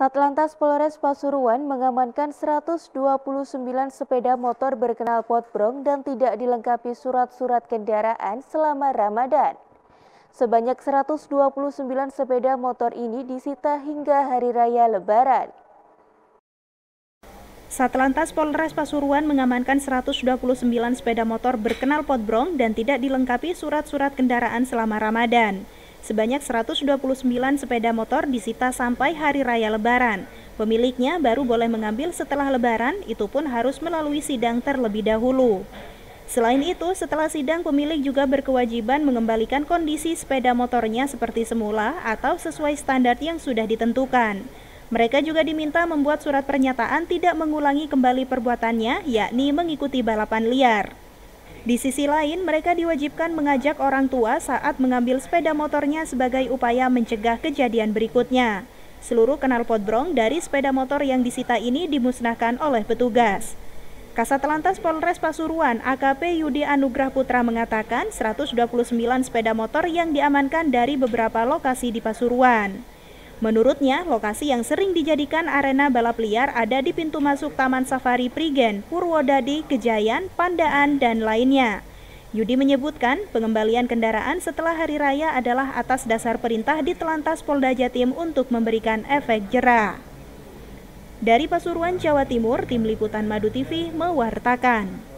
Satlantas Polres Pasuruan mengamankan 129 sepeda motor berkenal potbrong dan tidak dilengkapi surat-surat kendaraan selama Ramadan. Sebanyak 129 sepeda motor ini disita hingga hari raya Lebaran. Satlantas Polres Pasuruan mengamankan 129 sepeda motor berkenal potbrong dan tidak dilengkapi surat-surat kendaraan selama Ramadan. Sebanyak 129 sepeda motor disita sampai hari raya Lebaran. Pemiliknya baru boleh mengambil setelah Lebaran, itu pun harus melalui sidang terlebih dahulu. Selain itu, setelah sidang pemilik juga berkewajiban mengembalikan kondisi sepeda motornya seperti semula atau sesuai standar yang sudah ditentukan. Mereka juga diminta membuat surat pernyataan tidak mengulangi kembali perbuatannya, yakni mengikuti balapan liar. Di sisi lain, mereka diwajibkan mengajak orang tua saat mengambil sepeda motornya sebagai upaya mencegah kejadian berikutnya. Seluruh knalpot brong dari sepeda motor yang disita ini dimusnahkan oleh petugas. Kasat Lantas Polres Pasuruan AKP Yudi Anugrah Putra mengatakan 129 sepeda motor yang diamankan dari beberapa lokasi di Pasuruan. Menurutnya, lokasi yang sering dijadikan arena balap liar ada di pintu masuk Taman Safari Prigen, Purwodadi, Kejayan, Pandaan, dan lainnya. Yudi menyebutkan, pengembalian kendaraan setelah hari raya adalah atas dasar perintah di Telantas Polda Jatim untuk memberikan efek jerah. Dari Pasuruan, Jawa Timur, Tim Liputan Madu TV mewartakan.